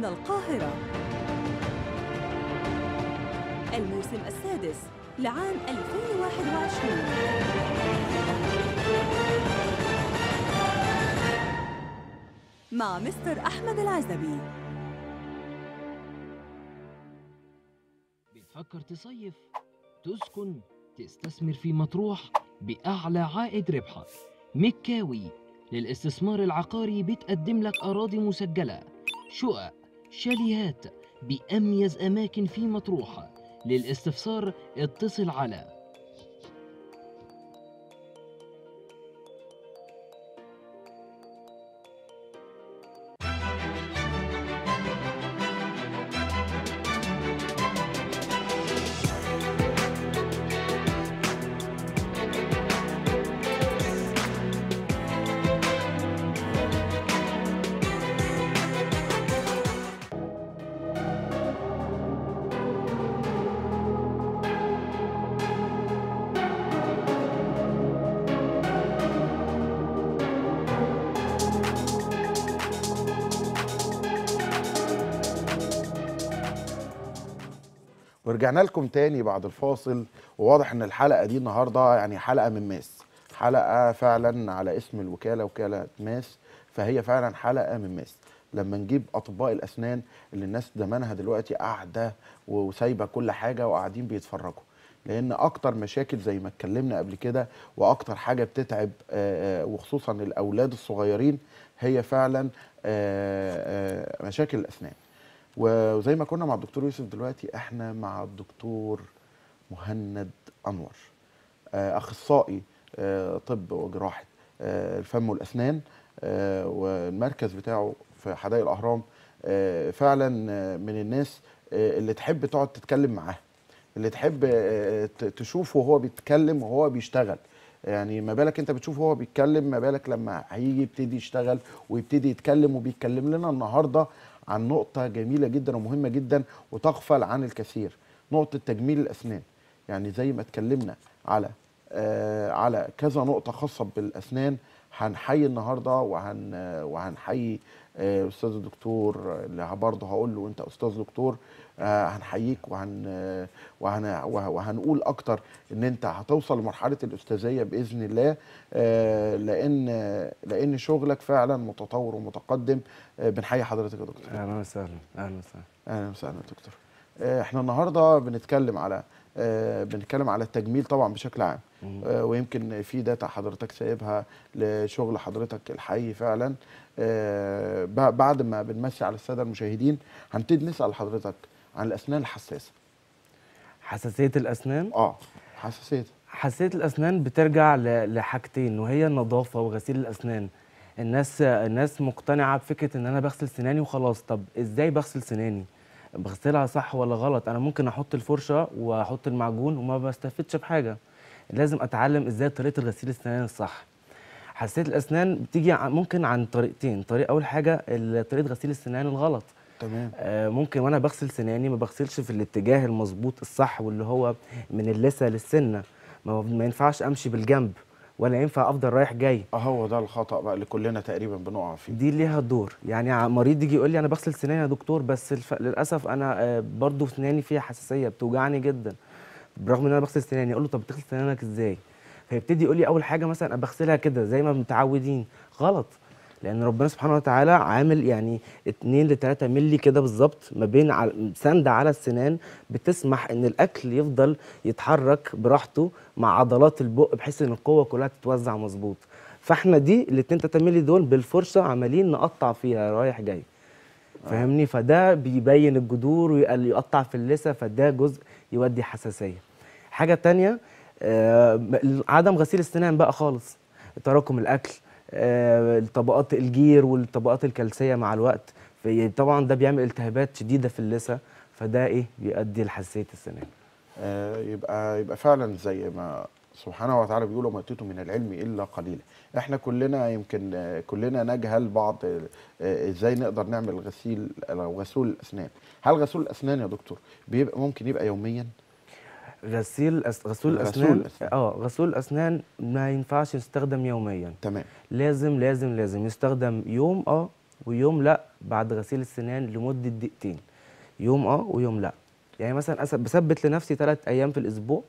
من القاهرة الموسم السادس لعام 2021 مع مستر أحمد العزبي بتفكر تصيف تسكن تستثمر في مطروح بأعلى عائد ربحك مكاوي للاستثمار العقاري بتقدم لك أراضي مسجلة شقق شاليهات بأميز أماكن في مطروح للاستفسار اتصل على ورجعنا لكم تاني بعد الفاصل وواضح ان الحلقه دي النهارده يعني حلقه من ماس حلقه فعلا على اسم الوكاله وكاله ماس فهي فعلا حلقه من ماس لما نجيب اطباء الاسنان اللي الناس زمانها دلوقتي قاعده وسايبه كل حاجه وقاعدين بيتفرجوا لان اكتر مشاكل زي ما اتكلمنا قبل كده واكتر حاجه بتتعب آه، آه، وخصوصا الاولاد الصغيرين هي فعلا آه، مشاكل الاسنان وزي ما كنا مع الدكتور يوسف دلوقتي احنا مع الدكتور مهند انور آه، اخصائي آه، طب وجراحه آه، الفم والاسنان والمركز بتاعه في حدائق الاهرام فعلا من الناس اللي تحب تقعد تتكلم معاه اللي تحب تشوفه وهو بيتكلم وهو بيشتغل يعني ما بالك انت بتشوف هو بيتكلم ما بالك لما هيجي يبتدي يشتغل ويبتدي يتكلم وبيتكلم لنا النهارده عن نقطه جميله جدا ومهمه جدا وتغفل عن الكثير نقطه تجميل الاسنان يعني زي ما اتكلمنا على آه على كذا نقطه خاصه بالاسنان هنحيي النهارده وهن وهنحيي آه، استاذ الدكتور اللي برضه هقول له انت استاذ دكتور آه، هنحييك وهن وهن وهنقول اكتر ان انت هتوصل لمرحله الاستاذيه باذن الله آه، لان لان شغلك فعلا متطور ومتقدم آه، بنحيي حضرتك يا دكتور اهلا وسهلا اهلا وسهلا اهلا وسهلا يا دكتور احنا النهارده بنتكلم على بنتكلم على التجميل طبعا بشكل عام ويمكن في داتا حضرتك سايبها لشغل حضرتك الحي فعلا بعد ما بنمشي على الساده المشاهدين هنبتدي نسال حضرتك عن الاسنان الحساسه حساسيه الاسنان اه حساسيه حساسيه الاسنان بترجع لحاجتين وهي النظافه وغسيل الاسنان الناس الناس مقتنعه بفكره ان انا بغسل سناني وخلاص طب ازاي بغسل سناني بغسلها صح ولا غلط انا ممكن احط الفرشه واحط المعجون وما بستفدش بحاجه لازم اتعلم ازاي طريقه غسيل السنان الصح حساسيه الاسنان بتيجي ممكن عن طريقتين طريق اول حاجه طريقه غسيل السنان الغلط تمام آه ممكن وانا بغسل سناني ما بغسلش في الاتجاه المظبوط الصح واللي هو من اللثه للسنه ما, ما ينفعش امشي بالجنب ولا ينفع افضل رايح جاي اهو آه، ده الخطا بقى اللي كلنا تقريبا بنقع فيه دي ليها دور يعني مريض يجي يقول لي انا بغسل سناني يا دكتور بس الف... للاسف انا آه، برضو سناني فيها حساسيه بتوجعني جدا برغم ان انا بغسل سناني اقول له طب بتغسل سنانك ازاي فيبتدي يقول لي اول حاجه مثلا انا بغسلها كده زي ما متعودين غلط لان ربنا سبحانه وتعالى عامل يعني 2 ل 3 مللي كده بالظبط ما بين سند على السنان بتسمح ان الاكل يفضل يتحرك براحته مع عضلات البق بحيث ان القوه كلها تتوزع مظبوط فاحنا دي ال 2 3 مللي دول بالفرشه عمالين نقطع فيها رايح جاي فاهمني فده بيبين الجذور ويقطع في اللثه فده جزء يودي حساسيه حاجه تانية آه عدم غسيل السنان بقى خالص تراكم الاكل الطبقات آه، الجير والطبقات الكلسيه مع الوقت طبعا ده بيعمل التهابات شديده في اللثه فده ايه بيؤدي لحساسيه السنان آه، يبقى يبقى فعلا زي ما سبحانه وتعالى بيقول وما اتيتم من العلم الا قليلا احنا كلنا يمكن آه، كلنا نجهل بعض ازاي نقدر نعمل غسيل غسول الاسنان هل غسول الاسنان يا دكتور بيبقى ممكن يبقى يوميا غسيل أس... غسول الاسنان اه غسول الاسنان ما ينفعش يستخدم يوميا تمام لازم لازم لازم يستخدم يوم اه ويوم لا بعد غسيل السنان لمده دقيقتين يوم اه ويوم لا يعني مثلا بثبت لنفسي ثلاث ايام في الاسبوع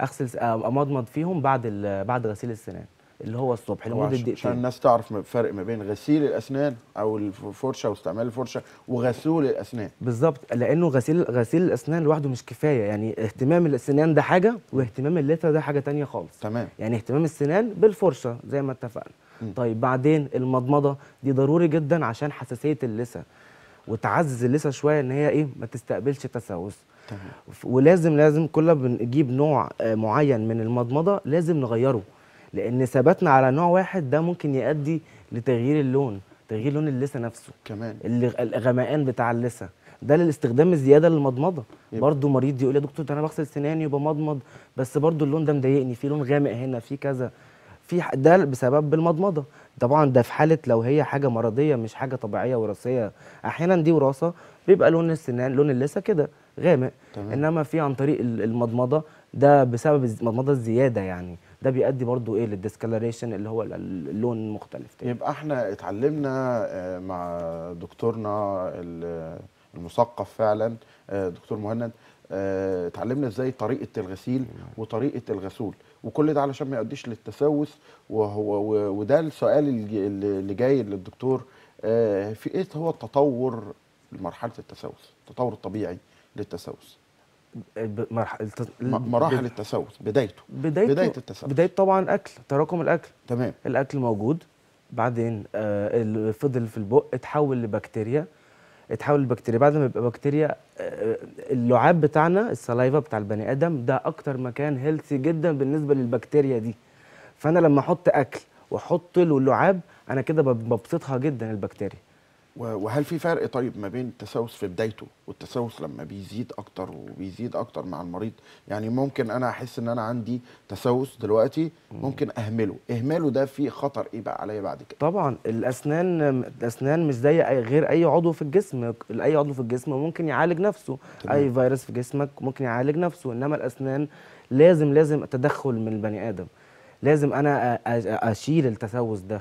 اغسل آه، امضمض فيهم بعد ال... بعد غسيل السنان اللي هو الصبح لمده دقيقتين عشان الناس تعرف الفرق ما بين غسيل الاسنان او الفرشه واستعمال الفرشه وغسول الاسنان بالظبط لانه غسيل غسيل الاسنان لوحده مش كفايه يعني اهتمام الاسنان ده حاجه واهتمام اللثه ده حاجه تانية خالص تمام يعني اهتمام السنان بالفرشه زي ما اتفقنا م. طيب بعدين المضمضه دي ضروري جدا عشان حساسيه اللثه وتعزز اللثه شويه ان هي ايه ما تستقبلش تسوس تمام ولازم لازم كل ما بنجيب نوع آه، معين من المضمضه لازم نغيره لان ثباتنا على نوع واحد ده ممكن يؤدي لتغيير اللون تغيير لون اللثه نفسه كمان الغمقان بتاع اللثه ده للاستخدام الزياده للمضمضه برضه مريض يقول يا دكتور ده انا بغسل سناني وبمضمض بس برضه اللون ده مضايقني في لون غامق هنا في كذا في ده بسبب المضمضه طبعا ده في حاله لو هي حاجه مرضيه مش حاجه طبيعيه وراثيه احيانا دي وراثه بيبقى لون السنان لون اللثه كده غامق تمام. انما في عن طريق المضمضه ده بسبب المضمضه الزياده يعني ده بيؤدي برضو ايه للديسكلريشن اللي هو اللون المختلف تاني. يبقى احنا اتعلمنا آه، مع دكتورنا المثقف فعلا آه، دكتور مهند آه، اتعلمنا ازاي طريقه الغسيل نعم. وطريقه الغسول وكل ده علشان ما يؤديش للتسوس وهو وده السؤال اللي جاي للدكتور في ايه هو التطور لمرحله التسوس التطور الطبيعي للتسوس مراحل التسوس بدايته بدايته بدايه التسوس بدايه طبعا اكل تراكم الاكل تمام الاكل موجود بعدين آه، اللي فضل في البق اتحول لبكتيريا اتحول لبكتيريا بعد ما يبقى بكتيريا آه، آه، اللعاب بتاعنا السلايفا بتاع البني ادم ده اكتر مكان هيلثي جدا بالنسبه للبكتيريا دي فانا لما احط اكل واحط له اللعاب انا كده ببسطها جدا البكتيريا وهل في فرق طيب ما بين التسوس في بدايته والتسوس لما بيزيد اكتر وبيزيد اكتر مع المريض يعني ممكن انا احس ان انا عندي تسوس دلوقتي ممكن اهمله اهماله ده فيه خطر ايه بقى عليا بعد كده طبعا الاسنان الاسنان مش زي أي غير اي عضو في الجسم اي عضو في الجسم ممكن يعالج نفسه تمام. اي فيروس في جسمك ممكن يعالج نفسه انما الاسنان لازم لازم تدخل من البني ادم لازم انا اشيل التسوس ده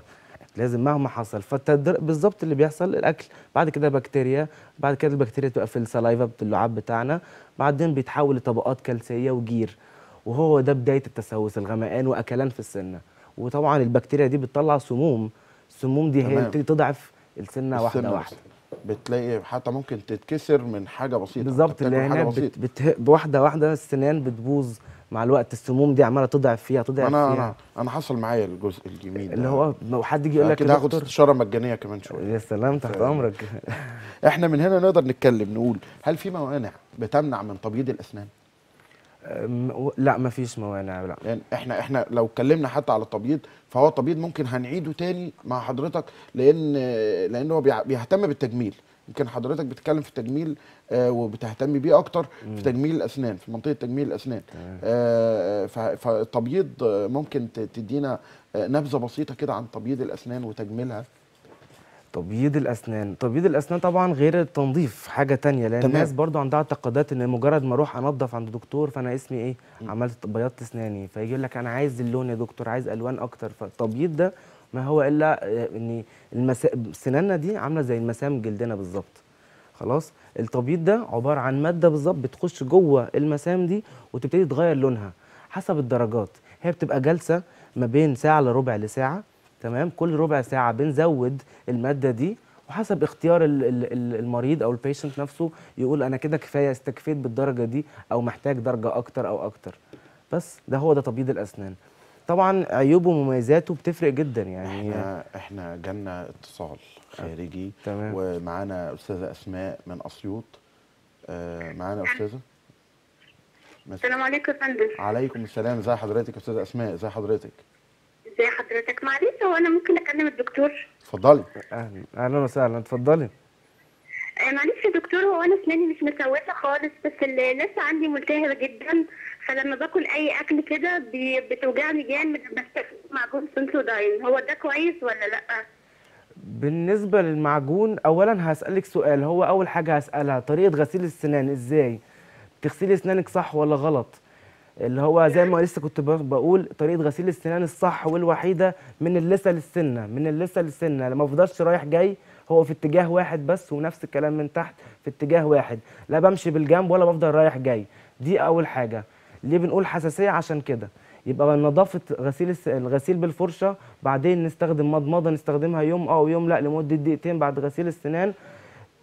لازم مهما حصل فالتدر... بالظبط اللي بيحصل الاكل بعد كده بكتيريا بعد كده البكتيريا تبقى في السلايفا اللعاب بتاعنا بعدين بيتحول لطبقات كلسيه وجير وهو ده بدايه التسوس الغمقان واكلان في السنه وطبعا البكتيريا دي بتطلع سموم السموم دي هي اللي تضعف السنه واحده واحده بتلاقي حتى ممكن تتكسر من حاجه بسيطه بالظبط اللي هنا بت... واحده واحده السنان بتبوظ مع الوقت السموم دي عماله تضعف فيها تضعف فيها انا انا انا حصل معايا الجزء اليمين اللي هو لو حد يجي يقول لك كده هاخد استشاره مجانيه كمان شويه يا سلام تحت امرك احنا من هنا نقدر نتكلم نقول هل في موانع بتمنع من تبييض الاسنان؟ لا مفيش موانع لا يعني احنا احنا لو اتكلمنا حتى على التبييض فهو تبييض ممكن هنعيده تاني مع حضرتك لان لان هو بيهتم بالتجميل يمكن حضرتك بتتكلم في التجميل آه وبتهتم بيه اكتر في تجميل الاسنان في منطقه تجميل الاسنان آه, آه، فالتبييض آه، ممكن تدينا آه، نبذه بسيطه كده عن تبييض الاسنان وتجميلها تبييض الاسنان تبييض الاسنان طبعا غير التنظيف حاجه تانية لان الناس برضو عندها اعتقادات ان مجرد ما اروح انظف عند دكتور فانا اسمي ايه عملت بياضت اسناني فيجي لك انا عايز اللون يا دكتور عايز الوان اكتر فالتبييض ده ما هو الا آه، ان المسا... سناننا دي عامله زي المسام جلدنا بالظبط خلاص التبييض ده عباره عن ماده بالظبط بتخش جوه المسام دي وتبتدي تغير لونها حسب الدرجات هي بتبقى جلسه ما بين ساعه لربع لساعه تمام كل ربع ساعه بنزود الماده دي وحسب اختيار المريض او البيشنت نفسه يقول انا كده كفايه استكفيت بالدرجه دي او محتاج درجه اكتر او اكتر بس ده هو ده تبييض الاسنان طبعا عيوبه ومميزاته بتفرق جدا يعني احنا احنا جالنا اتصال خارجي أه، تمام ومعانا استاذه اسماء من اسيوط أه، معانا استاذه السلام عليكم يا فندم عليكم السلام ازي حضرتك يا استاذه اسماء ازي حضرتك ازي حضرتك معلش هو انا ممكن اكلم الدكتور اتفضلي اهلا اهلا وسهلا اتفضلي أه، معلش يا دكتور هو انا اسناني مش مسوسه خالص بس اللثه لسه عندي ملتهبه جدا فلما باكل اي اكل كده بتوجعني جامد بس معجون سنسوداين هو ده كويس ولا لا بالنسبه للمعجون اولا هسالك سؤال هو اول حاجه هسالها طريقه غسيل السنان ازاي بتغسلي اسنانك صح ولا غلط اللي هو زي ما لسه كنت بقول طريقه غسيل السنان الصح والوحيده من اللثه للسنه من اللثه للسنه لما افضلش رايح جاي هو في اتجاه واحد بس ونفس الكلام من تحت في اتجاه واحد لا بمشي بالجنب ولا بفضل رايح جاي دي اول حاجه ليه بنقول حساسيه عشان كده يبقى نظافه غسيل الغسيل بالفرشه بعدين نستخدم مضمضه نستخدمها يوم اه ويوم لا لمده دقيقتين بعد غسيل السنان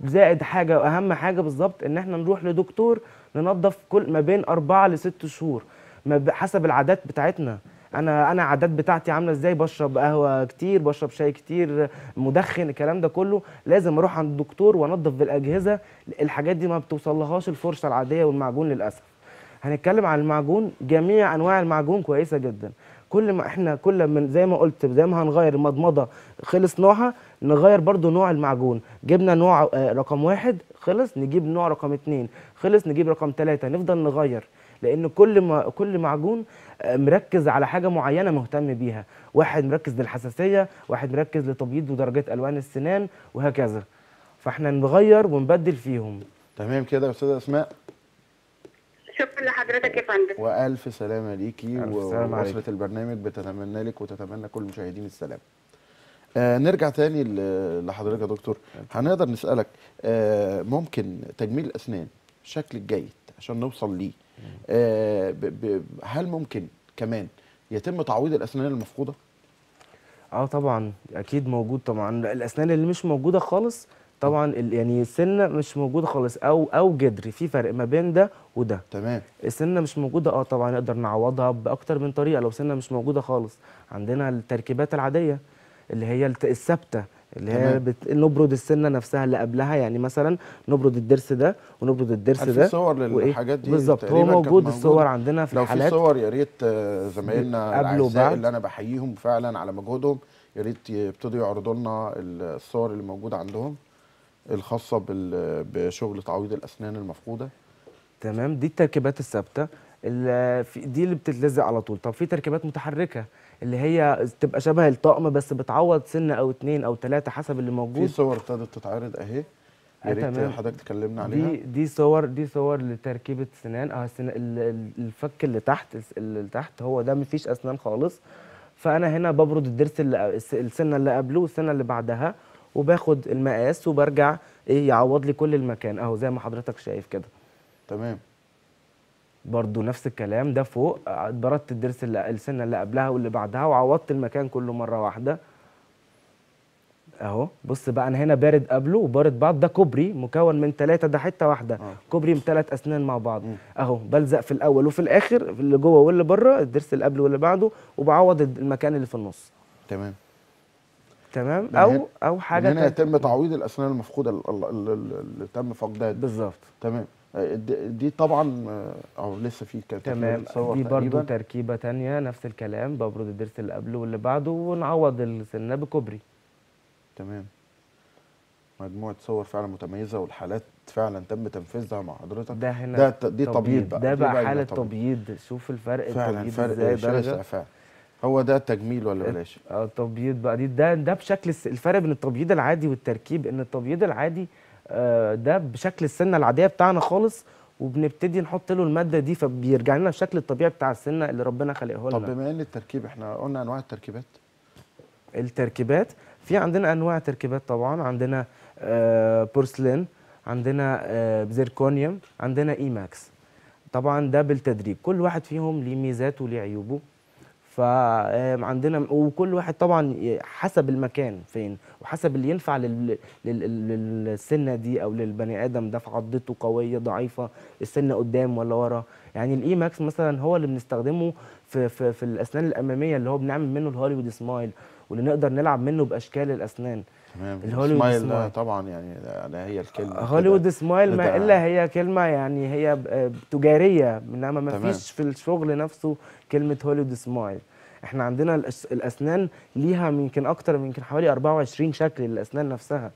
زائد حاجه واهم حاجه بالظبط ان احنا نروح لدكتور ننظف كل ما بين أربعة لست شهور حسب العادات بتاعتنا انا انا عادات بتاعتي عامله ازاي بشرب قهوه كتير بشرب شاي كتير مدخن الكلام ده كله لازم اروح عند الدكتور وانضف بالاجهزه الحاجات دي ما بتوصلهاش الفرشه العاديه والمعجون للاسف هنتكلم عن المعجون جميع انواع المعجون كويسه جدا كل ما احنا كل ما زي ما قلت زي ما هنغير المضمضه خلص نوعها نغير برضو نوع المعجون جبنا نوع آه، رقم واحد خلص نجيب نوع رقم اتنين خلص نجيب رقم تلاتة نفضل نغير لان كل ما كل معجون آه، مركز على حاجه معينه مهتم بيها واحد مركز للحساسيه واحد مركز لتبييض ودرجات الوان السنان وهكذا فاحنا نغير ونبدل فيهم تمام كده يا استاذه اسماء شكرا لحضرتك يا فندم والف سلامه ليكي وعشره البرنامج بتتمنى لك وتتمنى كل المشاهدين السلام آه نرجع تاني لحضرتك يا دكتور هنقدر نسالك آه ممكن تجميل الاسنان بشكل الجيد عشان نوصل ليه آه ب ب هل ممكن كمان يتم تعويض الاسنان المفقوده اه طبعا اكيد موجود طبعا الاسنان اللي مش موجوده خالص طبعا يعني السنه مش موجوده خالص او او جدري في فرق ما بين ده وده تمام السنه مش موجوده اه طبعا نقدر نعوضها باكتر من طريقه لو سنه مش موجوده خالص عندنا التركيبات العاديه اللي هي الثابته اللي هي بت... نبرد السنه نفسها اللي قبلها يعني مثلا نبرد الضرس ده ونبرد الضرس ده في صور للحاجات دي بالظبط هو موجود الصور عندنا في لو الحالات لو في صور يا ريت آه، زمايلنا الاعزاء اللي انا بحييهم فعلا على مجهودهم يا ريت يبتدوا يعرضوا لنا الصور اللي موجوده عندهم الخاصه بشغل تعويض الاسنان المفقوده تمام دي التركيبات الثابته دي اللي بتتلزق على طول طب في تركيبات متحركه اللي هي تبقى شبه الطقم بس بتعوض سنه او اتنين او تلاته حسب اللي موجود في صور ابتدت تتعرض اهي يا آه، ريت حضرتك تكلمنا عليها دي دي صور دي صور لتركيبه سنان اه الفك اللي تحت اللي تحت هو ده مفيش اسنان خالص فانا هنا ببرد الضرس اللي السنه اللي قبله والسنه اللي بعدها وباخد المقاس وبرجع ايه يعوض لي كل المكان اهو زي ما حضرتك شايف كده تمام برضو نفس الكلام ده فوق بردت الضرس اللي السنه اللي قبلها واللي بعدها وعوضت المكان كله مره واحده اهو بص بقى انا هنا بارد قبله وبارد بعض ده كوبري مكون من ثلاثه ده حته واحده آه. كوبري من ثلاث اسنان مع بعض م. اهو بلزق في الاول وفي الاخر اللي جوه واللي بره الضرس اللي قبله واللي بعده وبعوض المكان اللي في النص تمام تمام او او حاجه هنا يتم تعويض الاسنان المفقوده اللي تم فقدها بالظبط تمام آه، دي طبعا او آه، لسه في تمام دي برضو تركيبه تانية نفس الكلام ببرد الضرس اللي قبله واللي بعده ونعوض السنه بكوبري تمام مجموعه صور فعلا متميزه والحالات فعلا تم تنفيذها مع حضرتك ده هنا ده دي تبييض بقى ده بقى حاله تبييض شوف الفرق فعلا الفرق فرق شاسع فعلا هو ده تجميل ولا إيه؟ بلاش؟ اه التبييض بقى دي ده ده بشكل الفرق بين التبييض العادي والتركيب ان التبييض العادي آه، ده بشكل السنه العاديه بتاعنا خالص وبنبتدي نحط له الماده دي فبيرجع لنا الشكل الطبيعي بتاع السنه اللي ربنا خلقه لنا. طب بما ان التركيب احنا قلنا انواع التركيبات التركيبات في عندنا انواع تركيبات طبعا عندنا آه، بورسلين عندنا آه زيركونيوم عندنا اي ماكس طبعا ده بالتدريج كل واحد فيهم ليه ميزاته وليه عيوبه فعندنا وكل واحد طبعا حسب المكان فين وحسب اللي ينفع للسنه دي او للبني ادم ده في عضته قويه ضعيفه السنه قدام ولا ورا يعني الاي ماكس مثلا هو اللي بنستخدمه في في, في الاسنان الاماميه اللي هو بنعمل منه الهوليوود سمايل واللي نقدر نلعب منه باشكال الاسنان تمام الهوليوود سمايل, سمايل طبعا يعني ده هي الكلمه هوليوود سمايل ما الا هي كلمه يعني هي تجاريه انما ما فيش في الشغل نفسه كلمه هوليوود سمايل احنا عندنا الاسنان ليها يمكن اكتر يمكن حوالي 24 شكل للاسنان نفسها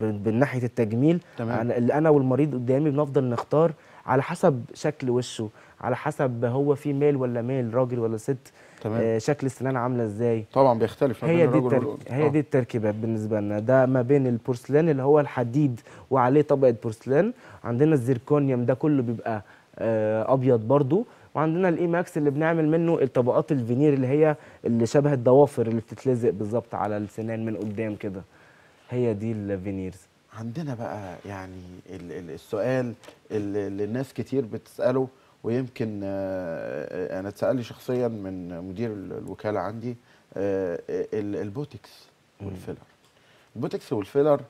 من ناحيه التجميل تمام. انا والمريض قدامي بنفضل نختار على حسب شكل وشه على حسب هو في ميل ولا ميل راجل ولا ست تمام. آه شكل السنان عامله ازاي طبعا بيختلف هي دي الترك... هي آه. دي التركيبات بالنسبه لنا ده ما بين البورسلان اللي هو الحديد وعليه طبقه بورسلان عندنا الزيركونيوم ده كله بيبقى آه ابيض برضو وعندنا الاي ماكس اللي بنعمل منه الطبقات الفينير اللي هي اللي شبه الضوافر اللي بتتلزق بالظبط على السنان من قدام كده هي دي الفينيرز عندنا بقى يعني السؤال اللي الناس كتير بتساله ويمكن آه، آه، انا اتسال لي شخصيا من مدير الوكاله عندي آه، البوتكس والفيلر البوتكس والفيلر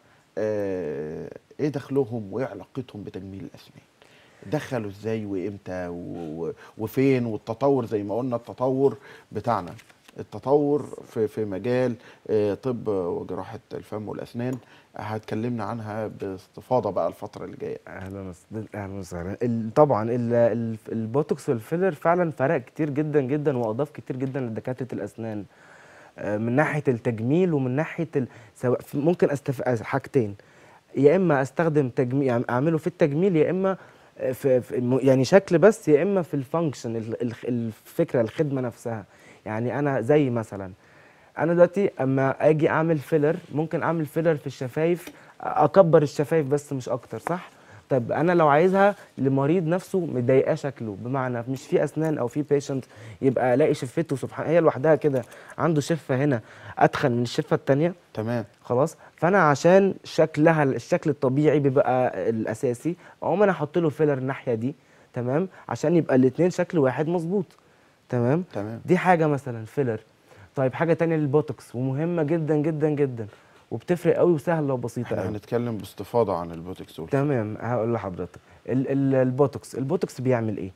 ايه دخلهم وايه علاقتهم بتجميل الاسنان دخلوا ازاي وامتى وفين والتطور زي ما قلنا التطور بتاعنا التطور في في مجال آه، طب وجراحه الفم والاسنان هتكلمنا عنها باستفاضه بقى الفتره اللي جايه اهلا اهلا وسهلا طبعا البوتوكس والفيلر فعلا فرق كتير جدا جدا واضاف كتير جدا لدكاتره الاسنان آه، من ناحيه التجميل ومن ناحيه ال... ممكن استف... حاجتين يا اما استخدم تجميل يعني اعمله في التجميل يا اما آه، في يعني شكل بس يا اما في الفانكشن الفكره الخدمه نفسها يعني انا زي مثلا انا دلوقتي اما اجي اعمل فيلر ممكن اعمل فيلر في الشفايف اكبر الشفايف بس مش اكتر صح طب انا لو عايزها لمريض نفسه مضايقاه شكله بمعنى مش في اسنان او في بيشنت يبقى الاقي شفته سبحان هي لوحدها كده عنده شفه هنا اتخن من الشفه الثانيه تمام خلاص فانا عشان شكلها الشكل الطبيعي بيبقى الاساسي اقوم انا احط له فيلر الناحيه دي تمام عشان يبقى الاثنين شكل واحد مظبوط تمام تمام دي حاجه مثلا فيلر طيب حاجه تانية للبوتوكس ومهمه جدا جدا جدا وبتفرق قوي وسهله وبسيطه احنا هنتكلم باستفاضه عن البوتوكس والفيلر. تمام هقول لحضرتك البوتوكس البوتوكس بيعمل ايه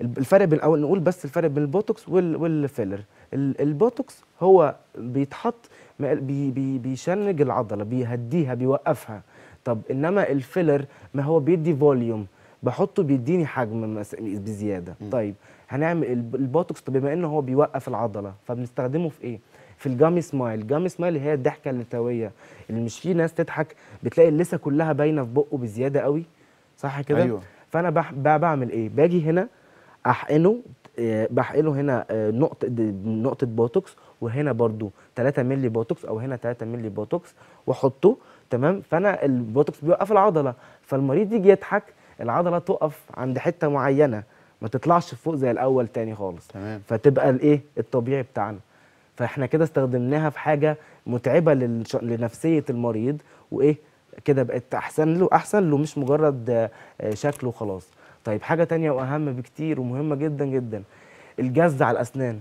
الفرق بين الاول نقول بس الفرق بين البوتوكس والفيلر البوتوكس هو بيتحط بي بي بيشنج العضله بيهديها بيوقفها طب انما الفيلر ما هو بيدي فوليوم بحطه بيديني حجم بزياده م. طيب هنعمل البوتوكس بما ان هو بيوقف العضله فبنستخدمه في ايه؟ في الجامي سمايل، الجامي سمايل هي الضحكه اللثويه اللي مش في ناس تضحك بتلاقي اللثه كلها باينه في بقه بزياده قوي صح كده؟ أيوة. فانا بح... بعمل ايه؟ باجي هنا احقنه آه، بحقنه هنا آه، نقطه نقطه بوتوكس وهنا برضو 3 مللي بوتوكس او هنا 3 مللي بوتوكس واحطه تمام فانا البوتوكس بيوقف العضله فالمريض يجي يضحك العضله تقف عند حته معينه ما تطلعش فوق زي الاول تاني خالص تمام فتبقى الايه الطبيعي بتاعنا فاحنا كده استخدمناها في حاجه متعبه للش... لنفسيه المريض وايه كده بقت احسن له احسن له مش مجرد آه، شكله خلاص طيب حاجه تانية واهم بكتير ومهمه جدا جدا الجزع على الاسنان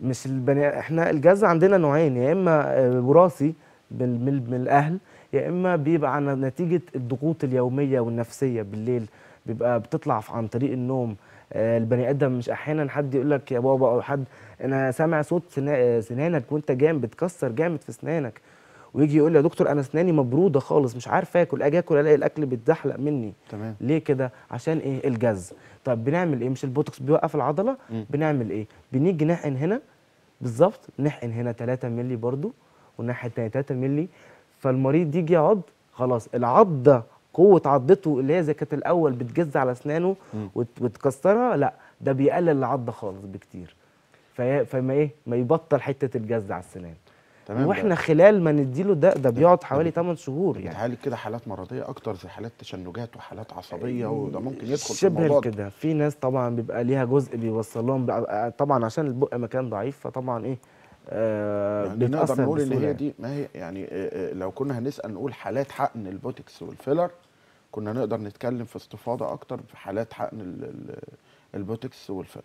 مش البني احنا الجزع عندنا نوعين يا اما آه، وراثي من, من الاهل يا اما بيبقى نتيجه الضغوط اليوميه والنفسيه بالليل بيبقى بتطلع عن طريق النوم آه، البني ادم مش احيانا حد يقول لك يا بابا او حد انا سامع صوت آه، سنانك وانت جام بتكسر جامد في سنانك ويجي يقول لي يا دكتور انا اسناني مبروده خالص مش عارف اكل اجي اكل الاقي الاكل بيتزحلق مني تمام ليه كده عشان ايه الجز طب بنعمل ايه مش البوتوكس بيوقف العضله م. بنعمل ايه بنيجي نحقن هنا بالظبط نحقن هنا 3 مللي برده والناحيه الثانيه 3 مللي فالمريض يجي يعض خلاص العضه قوه عضته اللي هي زي كانت الاول بتجز على اسنانه وتكسرها لا ده بيقلل العضه خالص بكتير في... فما ايه ما يبطل حته الجز على السنان تمام واحنا خلال ما نديله ده ده بيقعد حوالي 8 شهور يعني بيتعالج كده حالات مرضيه اكتر زي حالات تشنجات وحالات عصبيه آه، وده ممكن يدخل في شبه كده في ناس طبعا بيبقى ليها جزء بيوصل لهم آه، طبعا عشان البق مكان ضعيف فطبعا ايه آه يعني نقدر نقول ان هي يعني. دي ما هي يعني آه،, آه لو كنا هنسال نقول حالات حقن البوتكس والفيلر كنا نقدر نتكلم في استفاضه اكتر في حالات حقن البوتكس والفيلر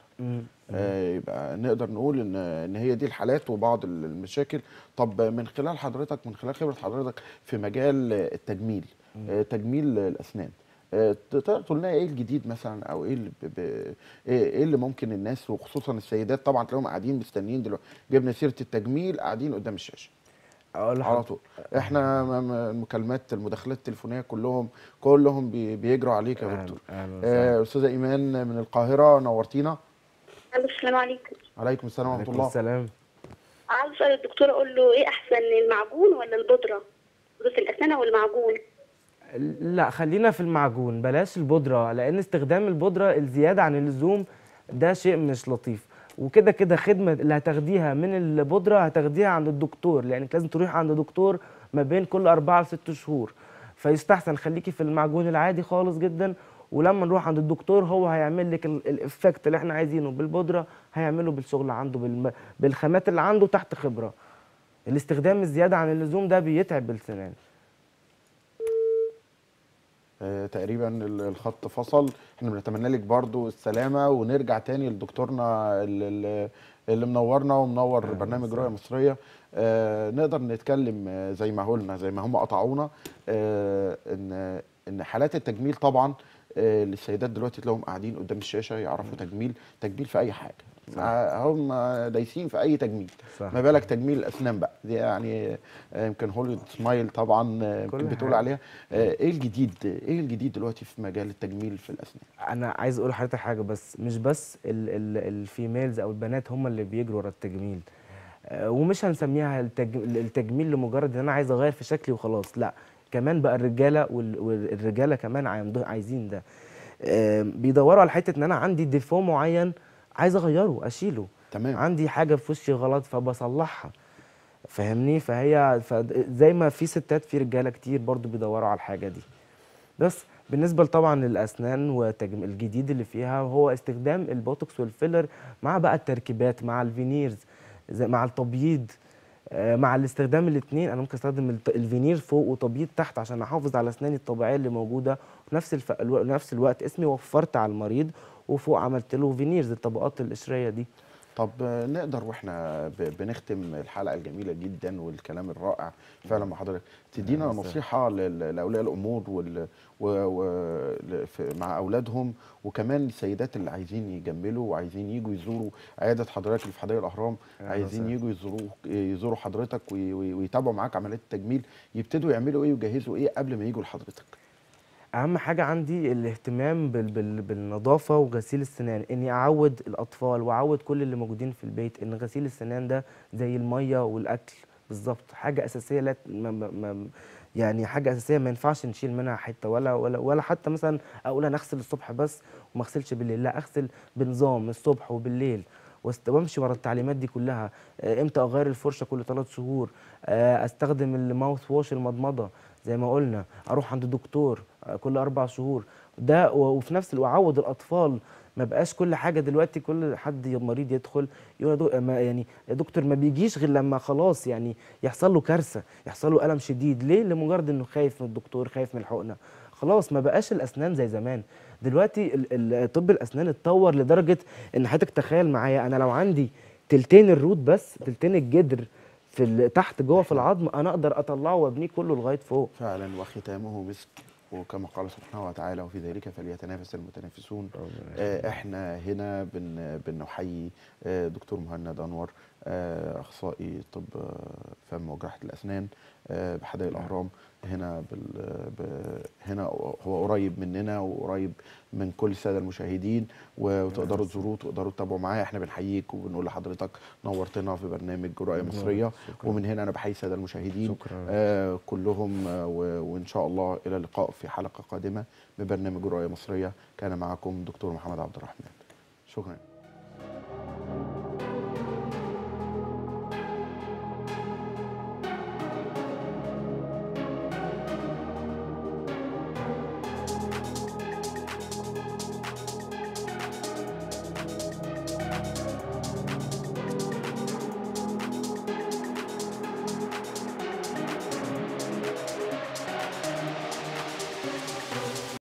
آه يبقى نقدر نقول ان ان هي دي الحالات وبعض المشاكل طب من خلال حضرتك من خلال خبره حضرتك في مجال التجميل آه تجميل الاسنان آه، تقدر تقول لنا ايه الجديد مثلا او ايه اللي ب... إيه-, ايه اللي ممكن الناس وخصوصا السيدات طبعا تلاقيهم قاعدين مستنيين دلوقتي جبنا سيره التجميل قاعدين قدام الشاشه اقول على طول احنا المكالمات المداخلات التليفونيه كلهم كلهم بيجروا عليك يا دكتور آه، استاذه ايمان من القاهره نورتينا السلام عليكم وعليكم السلام ورحمه الله السلام عاوز اسال الدكتور اقول له ايه احسن المعجون ولا البودره بودره الاسنان او المعجون لا خلينا في المعجون بلاش البودره لان استخدام البودره الزياده عن اللزوم ده شيء مش لطيف وكده كده خدمه اللي هتاخديها من البودره هتاخديها عند الدكتور لانك لازم تروحي عند دكتور ما بين كل اربعه لست شهور فيستحسن خليكي في المعجون العادي خالص جدا ولما نروح عند الدكتور هو هيعمل لك الافكت اللي احنا عايزينه بالبودره هيعمله بالشغل عنده بالم... بالخامات اللي عنده تحت خبره الاستخدام الزياده عن اللزوم ده بيتعب السنان آه، تقريبا الخط فصل احنا بنتمنى لك برضو السلامه ونرجع تاني لدكتورنا اللي, اللي منورنا ومنور برنامج رؤيه مصريه آه، نقدر نتكلم آه، زي ما قلنا زي ما هم قطعونا ان ان حالات التجميل طبعا للسيدات دلوقتي تلاقيهم قاعدين قدام الشاشه يعرفوا تجميل تجميل في اي حاجه هم دايسين في اي تجميل صح. ما بالك تجميل الاسنان بقى دي يعني آه، يمكن هوليود سمايل طبعا آه، يمكن بتقول عليها آه، ايه الجديد ايه الجديد دلوقتي في مجال التجميل في الاسنان انا عايز اقول لحضرتك حاجه بس مش بس الفيميلز او البنات هم اللي بيجروا ورا التجميل ومش هنسميها التجميل لمجرد ان انا عايز اغير في شكلي وخلاص لا كمان بقى الرجاله والرجاله كمان عايزين ده بيدوروا على حته ان انا عندي ديفو معين عايز اغيره اشيله تمام عندي حاجه في وشي غلط فبصلحها فاهمني فهي زي ما في ستات في رجاله كتير برضو بيدوروا على الحاجه دي بس بالنسبه طبعا للاسنان والتجميل الجديد اللي فيها هو استخدام البوتوكس والفيلر مع بقى التركيبات مع الفينيرز زي مع التبييض آه، مع الاستخدام الاثنين انا ممكن استخدم الفينير فوق وتبييض تحت عشان احافظ على اسناني الطبيعيه اللي موجوده وفي نفس الف... نفس الوقت اسمي وفرت على المريض وفوق عملت له فينيرز الطبقات القشريه دي طب نقدر واحنا بنختم الحلقه الجميله جدا والكلام الرائع فعلا مع حضرتك تدينا نصيحه لاولياء الامور وال... و... و... مع اولادهم وكمان السيدات اللي عايزين يجملوا وعايزين يجوا يزوروا عياده حضرتك اللي في حدائق الاهرام عايزين يجوا يزوروا يزوروا حضرتك وي... ويتابعوا معاك عمليات التجميل يبتدوا يعملوا ايه ويجهزوا ايه قبل ما يجوا لحضرتك اهم حاجه عندي الاهتمام بال بال بالنظافه وغسيل السنان اني اعود الاطفال واعود كل اللي موجودين في البيت ان غسيل السنان ده زي الميه والاكل بالظبط حاجه اساسيه لا ما ما يعني حاجه اساسيه ما ينفعش نشيل منها حته ولا ولا ولا حتى مثلا اقول انا اغسل الصبح بس وما اغسلش بالليل لا اغسل بنظام الصبح وبالليل وامشي ورا التعليمات دي كلها آه، امتى اغير الفرشه كل ثلاث شهور آه، استخدم الماوث واش المضمضه زي ما قلنا اروح عند دكتور آه، كل اربع شهور ده وفي نفس اعود الاطفال ما بقاش كل حاجه دلوقتي كل حد مريض يدخل يقول يعني يا دكتور ما بيجيش غير لما خلاص يعني يحصل له كارثه يحصل له الم شديد ليه لمجرد انه خايف من الدكتور خايف من الحقنه خلاص ما بقاش الاسنان زي زمان دلوقتي طب الاسنان اتطور لدرجه ان حضرتك تخيل معايا انا لو عندي تلتين الروت بس تلتين الجدر في تحت جوه في العظم انا اقدر اطلعه وابنيه كله لغايه فوق فعلا وختامه مسك وكما قال سبحانه وتعالى وفي ذلك فليتنافس المتنافسون آه، احنا هنا بن بنحيي آه، دكتور مهند انور آه، اخصائي طب فم وجراحه الاسنان بحدائق الاهرام هنا بال... هنا هو قريب مننا وقريب من كل الساده المشاهدين وتقدروا تزوروه وتقدروا تتابعوا معاه احنا بنحييك وبنقول لحضرتك نورتنا في برنامج رؤيه مصريه شكرا. ومن هنا انا بحيي الساده المشاهدين شكرا. آه كلهم آه و... وان شاء الله الى اللقاء في حلقه قادمه ببرنامج رؤيه مصريه كان معكم دكتور محمد عبد الرحمن شكرا